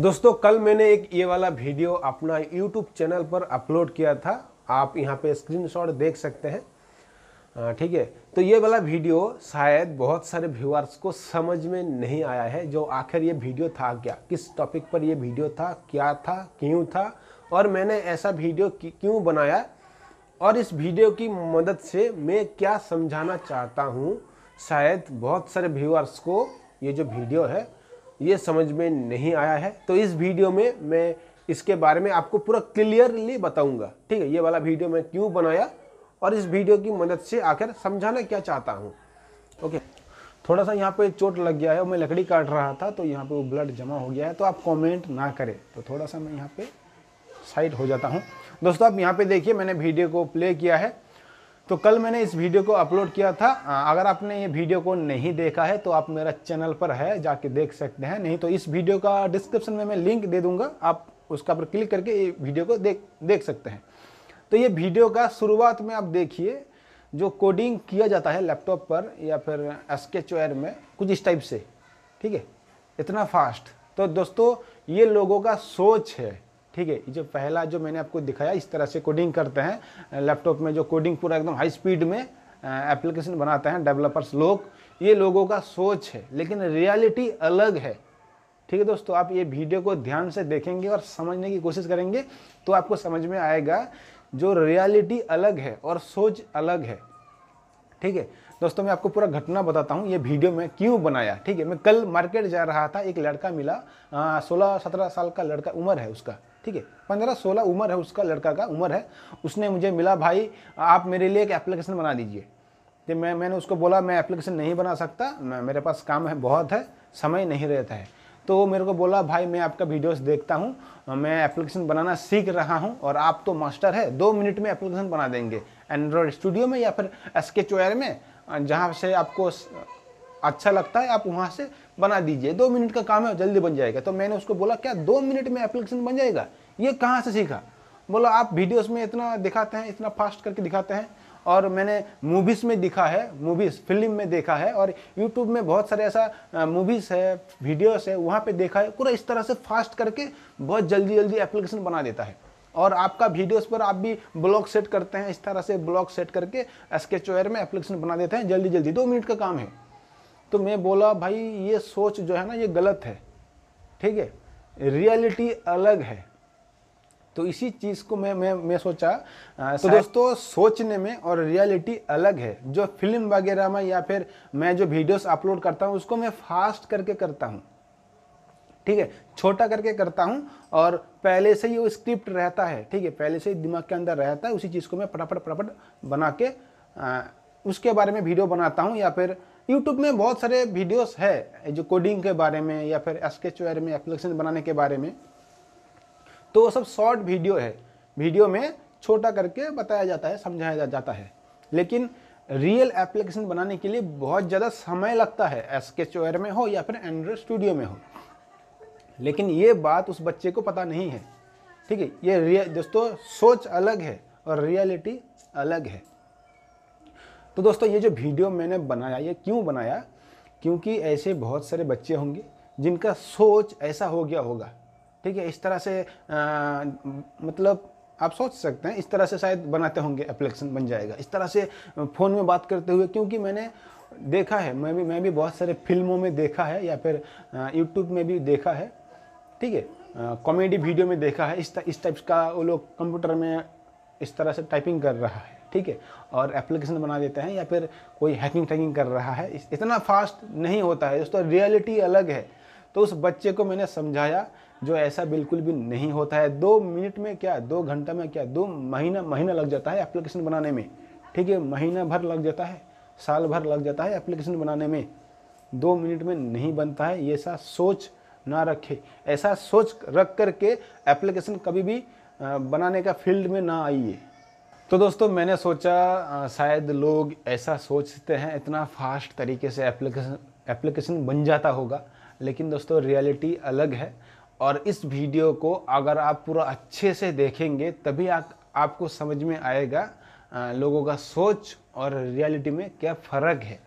दोस्तों कल मैंने एक ये वाला वीडियो अपना यूट्यूब चैनल पर अपलोड किया था आप यहाँ पे स्क्रीनशॉट देख सकते हैं ठीक है तो ये वाला वीडियो शायद बहुत सारे व्यूअर्स को समझ में नहीं आया है जो आखिर ये वीडियो था क्या किस टॉपिक पर ये वीडियो था क्या था क्यों था और मैंने ऐसा वीडियो क्यों बनाया और इस वीडियो की मदद से मैं क्या समझाना चाहता हूँ शायद बहुत सारे व्यूअर्स को ये जो वीडियो है ये समझ में नहीं आया है तो इस वीडियो में मैं इसके बारे में आपको पूरा क्लियरली बताऊंगा ठीक है ये वाला वीडियो मैं क्यों बनाया और इस वीडियो की मदद से आखिर समझाना क्या चाहता हूँ ओके थोड़ा सा यहाँ पे चोट लग गया है और मैं लकड़ी काट रहा था तो यहाँ पे वो ब्लड जमा हो गया है तो आप कमेंट ना करें तो थोड़ा सा मैं यहाँ पे साइड हो जाता हूँ दोस्तों आप यहाँ पे देखिए मैंने वीडियो को प्ले किया है तो कल मैंने इस वीडियो को अपलोड किया था अगर आपने ये वीडियो को नहीं देखा है तो आप मेरा चैनल पर है जाके देख सकते हैं नहीं तो इस वीडियो का डिस्क्रिप्शन में मैं लिंक दे दूंगा आप उसका पर क्लिक करके ये वीडियो को देख देख सकते हैं तो ये वीडियो का शुरुआत में आप देखिए जो कोडिंग किया जाता है लैपटॉप पर या फिर स्केच में कुछ इस टाइप से ठीक है इतना फास्ट तो दोस्तों ये लोगों का सोच है ठीक है जो पहला जो मैंने आपको दिखाया इस तरह से कोडिंग करते हैं लैपटॉप में जो कोडिंग पूरा एकदम हाई स्पीड में एप्लीकेशन बनाते हैं डेवलपर्स लोग ये लोगों का सोच है लेकिन रियलिटी अलग है ठीक है दोस्तों आप ये वीडियो को ध्यान से देखेंगे और समझने की कोशिश करेंगे तो आपको समझ में आएगा जो रियलिटी अलग है और सोच अलग है ठीक है दोस्तों मैं आपको पूरा घटना बताता हूँ ये वीडियो में क्यों बनाया ठीक है मैं कल मार्केट जा रहा था एक लड़का मिला सोलह सत्रह साल का लड़का उम्र है उसका ठीक है पंद्रह सोलह उम्र है उसका लड़का का उम्र है उसने मुझे मिला भाई आप मेरे लिए एक एप्लीकेशन बना दीजिए तो मैं मैंने उसको बोला मैं एप्लीकेशन नहीं बना सकता मेरे पास काम है बहुत है समय नहीं रहता है तो वो मेरे को बोला भाई मैं आपका वीडियोस देखता हूँ मैं एप्लीकेशन बनाना सीख रहा हूँ और आप तो मास्टर है दो मिनट में एप्लीकेशन बना देंगे एंड्रॉयड स्टूडियो में या फिर एस के में जहाँ से आपको अच्छा लगता है आप वहाँ से बना दीजिए दो मिनट का काम है जल्दी बन जाएगा तो मैंने उसको बोला क्या दो मिनट में एप्लीकेशन बन जाएगा ये कहाँ से सीखा बोला आप वीडियोस में इतना दिखाते हैं इतना फास्ट करके दिखाते हैं और मैंने मूवीज़ में दिखा है मूवीज़ फिल्म में देखा है और यूट्यूब में बहुत सारे ऐसा मूवीज़ है वीडियोस है वहाँ पे देखा है पूरा इस तरह से फास्ट करके बहुत जल्दी जल्दी एप्लीकेशन बना देता है और आपका वीडियोस पर आप भी ब्लॉग सेट करते हैं इस तरह से ब्लॉग सेट करके एस में एप्लीकेशन बना देते हैं जल्दी जल्दी दो मिनट का काम है तो मैं बोला भाई ये सोच जो है ना ये गलत है ठीक है रियलिटी अलग है तो इसी चीज़ को मैं मैं मैं सोचा तो दोस्तों सोचने में और रियलिटी अलग है जो फिल्म वगैरह में या फिर मैं जो वीडियोस अपलोड करता हूँ उसको मैं फास्ट करके करता हूँ ठीक है छोटा करके करता हूँ और पहले से ही वो स्क्रिप्ट रहता है ठीक है पहले से ही दिमाग के अंदर रहता है उसी चीज़ को मैं फटाफट फटाफट बना के आ, उसके बारे में वीडियो बनाता हूँ या फिर यूट्यूब में बहुत सारे वीडियोस है जो कोडिंग के बारे में या फिर स्केच वेयर में एप्लीकेशन बनाने के बारे में तो वो सब शॉर्ट वीडियो है वीडियो में छोटा करके बताया जाता है समझाया जाता है लेकिन रियल एप्लीकेशन बनाने के लिए बहुत ज़्यादा समय लगता है स्केच वेयर में हो या फिर एंड्रॉयड स्टूडियो में हो लेकिन ये बात उस बच्चे को पता नहीं है ठीक है ये रियल दोस्तों सोच अलग है और रियलिटी अलग है तो दोस्तों ये जो वीडियो मैंने बनाया ये क्यों बनाया क्योंकि ऐसे बहुत सारे बच्चे होंगे जिनका सोच ऐसा हो गया होगा ठीक है इस तरह से आ, मतलब आप सोच सकते हैं इस तरह से शायद बनाते होंगे एप्लीकेशन बन जाएगा इस तरह से फ़ोन में बात करते हुए क्योंकि मैंने देखा है मैं भी मैं भी बहुत सारे फिल्मों में देखा है या फिर यूट्यूब में भी देखा है ठीक है कॉमेडी वीडियो में देखा है इस इस टाइप का वो लोग कंप्यूटर में इस तरह से टाइपिंग कर रहा है ठीक है और एप्लीकेशन बना देते हैं या फिर कोई हैकिंग टैकिंग कर रहा है इतना फास्ट नहीं होता है दोस्तों रियलिटी अलग है तो उस बच्चे को मैंने समझाया जो ऐसा बिल्कुल भी नहीं होता है दो मिनट में क्या दो घंटा में क्या दो महीना महीना लग जाता है एप्लीकेशन बनाने में ठीक है महीना भर लग जाता है साल भर लग जाता है एप्लीकेशन बनाने में दो मिनट में नहीं बनता है ये ऐसा सोच ना रखे ऐसा सोच रख करके एप्लीकेशन कभी भी बनाने का फील्ड में ना आइए तो दोस्तों मैंने सोचा शायद लोग ऐसा सोचते हैं इतना फास्ट तरीके से एप्लीकेशन एप्लीकेशन बन जाता होगा लेकिन दोस्तों रियलिटी अलग है और इस वीडियो को अगर आप पूरा अच्छे से देखेंगे तभी आ, आपको समझ में आएगा आ, लोगों का सोच और रियलिटी में क्या फ़र्क है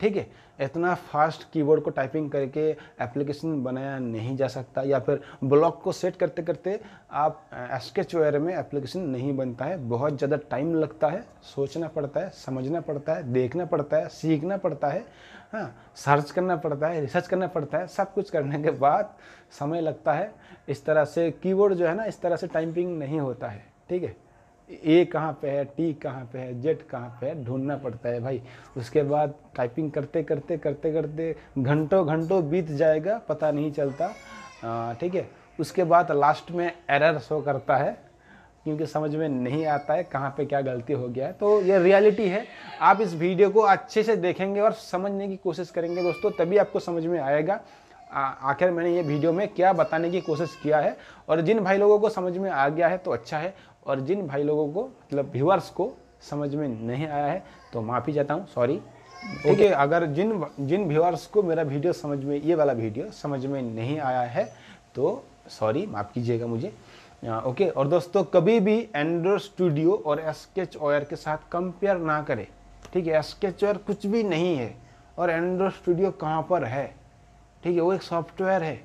ठीक है इतना फास्ट कीबोर्ड को टाइपिंग करके एप्लीकेशन बनाया नहीं जा सकता या फिर ब्लॉक को सेट करते करते आप स्केच वगैरह में एप्लीकेशन नहीं बनता है बहुत ज़्यादा टाइम लगता है सोचना पड़ता है समझना पड़ता है देखना पड़ता है सीखना पड़ता है हाँ सर्च करना पड़ता है रिसर्च करना पड़ता है सब कुछ करने के बाद समय लगता है इस तरह से कीबोर्ड जो है ना इस तरह से टाइपिंग नहीं होता है ठीक है ए कहाँ पे है टी कहाँ पे है जेड कहाँ पे है ढूंढना पड़ता है भाई उसके बाद टाइपिंग करते करते करते करते घंटों घंटों बीत जाएगा पता नहीं चलता ठीक है उसके बाद लास्ट में एरर शो करता है क्योंकि समझ में नहीं आता है कहाँ पे क्या गलती हो गया है तो ये रियलिटी है आप इस वीडियो को अच्छे से देखेंगे और समझने की कोशिश करेंगे दोस्तों तभी आपको समझ में आएगा आखिर मैंने ये वीडियो में क्या बताने की कोशिश किया है और जिन भाई लोगों को समझ में आ गया है तो अच्छा है और जिन भाई लोगों को मतलब व्यूअर्स को समझ में नहीं आया है तो माफ़ी चाहता हूँ सॉरी ओके अगर जिन जिन व्यूअर्स को मेरा वीडियो समझ में ये वाला वीडियो समझ में नहीं आया है तो सॉरी माफ़ कीजिएगा मुझे ओके हाँ, okay, और दोस्तों कभी भी एंड्रॉइड स्टूडियो और स्केच ऑयर के साथ कंपेयर ना करें ठीक है स्केच ऑयर कुछ भी नहीं है और एंड्रॉइड स्टूडियो कहाँ पर है ठीक है वो एक सॉफ्टवेयर है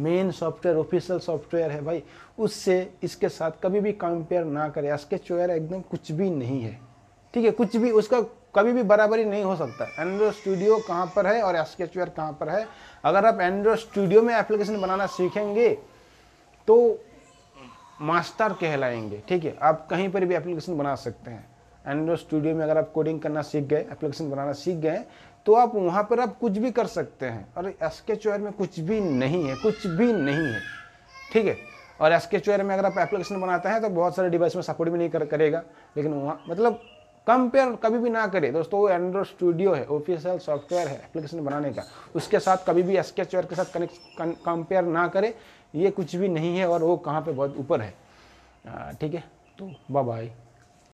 मेन सॉफ्टवेयर ऑफिशियल सॉफ्टवेयर है भाई उससे इसके साथ कभी भी कंपेयर ना करें स्केच वगैरह एकदम कुछ भी नहीं है ठीक है कुछ भी उसका कभी भी बराबरी नहीं हो सकता एंड्रॉयड स्टूडियो कहाँ पर है और वेयर कहाँ पर है अगर आप एंड्रॉयड स्टूडियो में एप्लीकेशन बनाना सीखेंगे तो मास्टर कहलाएंगे ठीक है आप कहीं पर भी एप्लीकेशन बना सकते हैं एंड्रॉयड स्टूडियो में अगर आप कोडिंग करना सीख गए एप्लीकेशन बनाना सीख गए तो आप वहाँ पर आप कुछ भी कर सकते हैं और एस के में कुछ भी नहीं है कुछ भी नहीं है ठीक है और एस के में अगर आप एप्लीकेशन बनाते हैं तो बहुत सारे डिवाइस में सपोर्ट भी नहीं कर करेगा लेकिन वहाँ मतलब कंपेयर कभी भी ना करें दोस्तों वो एंड्रॉयड स्टूडियो है ऑफिशियल सॉफ्टवेयर है एप्लीकेशन बनाने का उसके साथ कभी भी एस के के साथ कनेक्ट कंपेयर ना करें ये कुछ भी नहीं है और वो कहाँ पर बहुत ऊपर है ठीक है तो बाय